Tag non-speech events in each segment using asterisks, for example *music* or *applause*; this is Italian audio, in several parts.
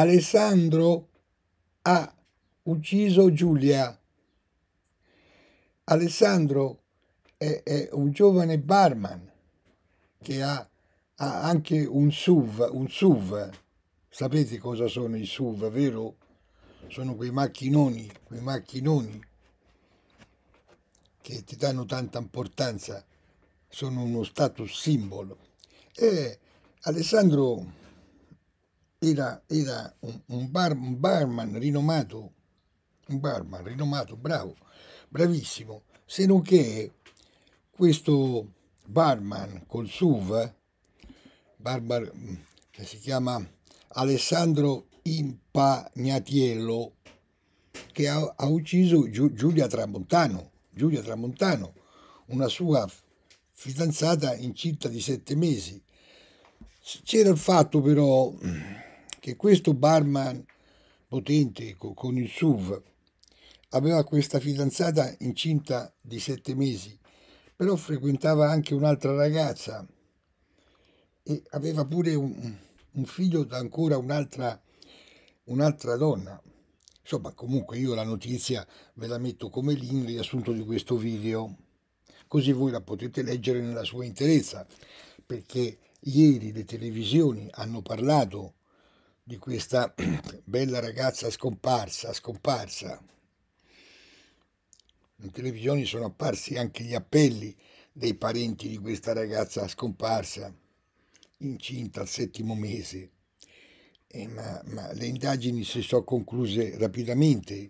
Alessandro ha ucciso Giulia. Alessandro è, è un giovane barman che ha, ha, anche un SUV, un SUV. Sapete cosa sono i SUV, vero? Sono quei macchinoni, quei macchinoni che ti danno tanta importanza, sono uno status simbolo. E Alessandro era, era un, un, bar, un, barman rinomato, un barman rinomato, bravo, bravissimo, se non che questo barman col SUV, barbar, che si chiama Alessandro Impagnatiello, che ha, ha ucciso Giu, Giulia Tramontano, Giulia Tramontano, una sua fidanzata incinta di sette mesi. C'era il fatto però che questo barman potente con il SUV aveva questa fidanzata incinta di sette mesi, però frequentava anche un'altra ragazza e aveva pure un, un figlio da ancora un'altra, un'altra donna. Insomma, comunque io la notizia ve la metto come link riassunto di questo video, così voi la potete leggere nella sua interezza, perché ieri le televisioni hanno parlato di questa *clears throat* bella ragazza scomparsa, scomparsa. In televisione sono apparsi anche gli appelli dei parenti di questa ragazza scomparsa, incinta al settimo mese. Eh, ma, ma le indagini si sono concluse rapidamente,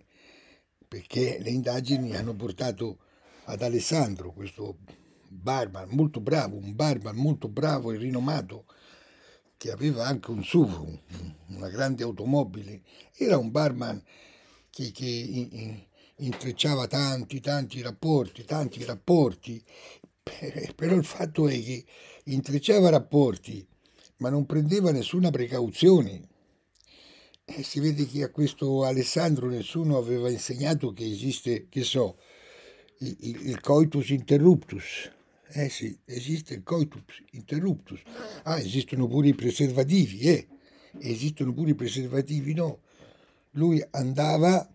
perché le indagini hanno portato ad Alessandro, questo barbar molto bravo, un barbar molto bravo e rinomato, che aveva anche un SUV, una grande automobile, era un barman che, che in, in, intrecciava tanti, tanti rapporti, tanti rapporti, però il fatto è che intrecciava rapporti, ma non prendeva nessuna precauzione. E eh, si vede che a questo Alessandro nessuno aveva insegnato che esiste, che so, il, il coitus interruptus eh sì, esiste il coitus interruptus. Ah, esistono pure i preservativi, eh? Esistono pure i preservativi, no? Lui andava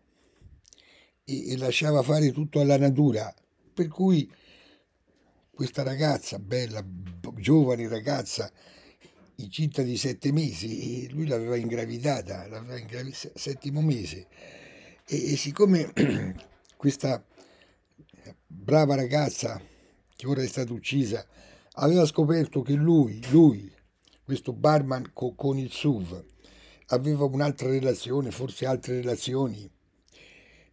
e, e lasciava fare tutto alla natura, per cui questa ragazza, bella, giovane ragazza, incinta di sette mesi, lui l'aveva ingravidata, l'aveva ingravidata settimo mese, e, e siccome *clears throat* questa brava ragazza che ora è stata uccisa, aveva scoperto che lui, lui questo barman co- con il SUV, aveva un'altra relazione, forse altre relazioni.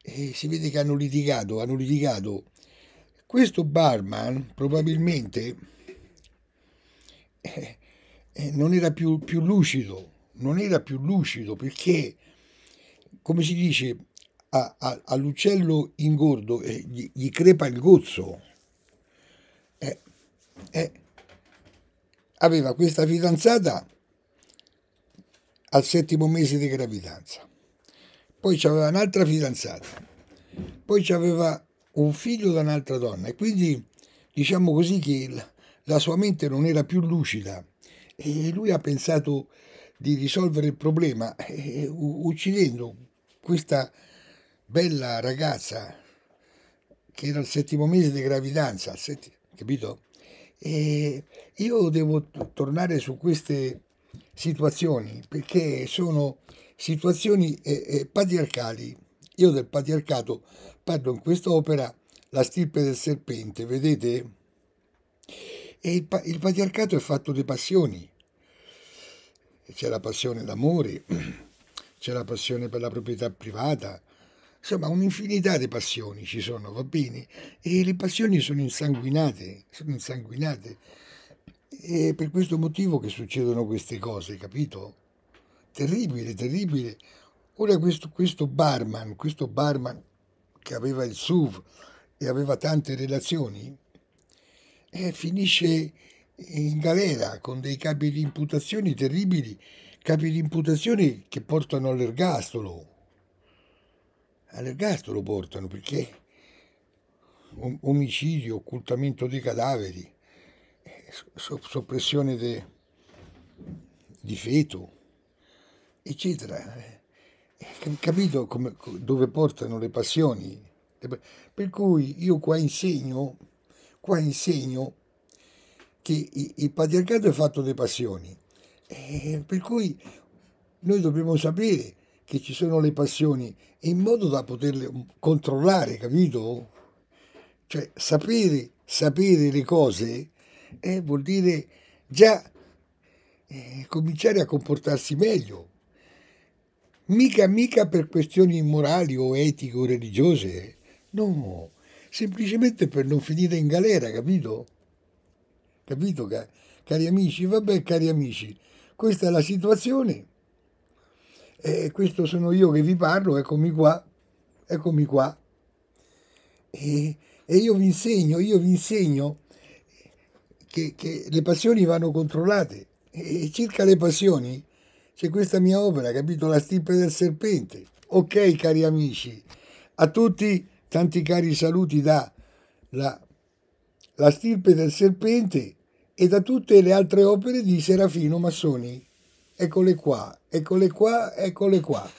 E si vede che hanno litigato, hanno litigato. Questo barman probabilmente eh, eh, non era più, più lucido, non era più lucido perché, come si dice, a, a, all'uccello ingordo eh, gli, gli crepa il gozzo eh, eh, aveva questa fidanzata al settimo mese di gravidanza, poi c'aveva un'altra fidanzata, poi c'aveva un figlio da un'altra donna e quindi diciamo così che la sua mente non era più lucida e lui ha pensato di risolvere il problema eh, uccidendo questa bella ragazza che era al settimo mese di gravidanza, al settimo capito? E io devo tornare su queste situazioni perché sono situazioni eh, eh, patriarcali. Io del patriarcato parlo in quest'opera La stirpe del serpente, vedete? E il, pa- il patriarcato è fatto di passioni. C'è la passione d'amore, *clears throat* c'è la passione per la proprietà privata, Insomma, un'infinità di passioni ci sono, va bene? E le passioni sono insanguinate, sono insanguinate. E per questo motivo che succedono queste cose, capito? Terribile, terribile. Ora questo, questo barman, questo barman che aveva il SUV e aveva tante relazioni, eh, finisce in galera con dei capi di imputazioni terribili, capi di imputazioni che portano all'ergastolo all'ergastolo portano perché omicidio, occultamento dei cadaveri, eh, soppressione de, di feto, eccetera. Eh. Eh, capito come, dove portano le passioni? Per cui io qua insegno, qua insegno che il patriarcato è fatto di passioni, per cui noi dobbiamo sapere che ci sono le passioni in modo da poterle mm, controllare, capito? Cioè sapere, sapere le cose eh, vuol dire già eh, cominciare a comportarsi meglio. Mica, mica per questioni morali o etiche o religiose, eh. no, semplicemente per non finire in galera, capito? Capito, cari amici? Vabbè, cari amici, questa è la situazione. E questo sono io che vi parlo, eccomi qua, eccomi qua. E, e io vi insegno, io vi insegno che, che le passioni vanno controllate. E circa le passioni, c'è questa mia opera, capito? La stirpe del serpente. Ok, cari amici, a tutti tanti cari saluti da la, la stirpe del serpente e da tutte le altre opere di Serafino Massoni eccole qua, eccole qua, eccole qua.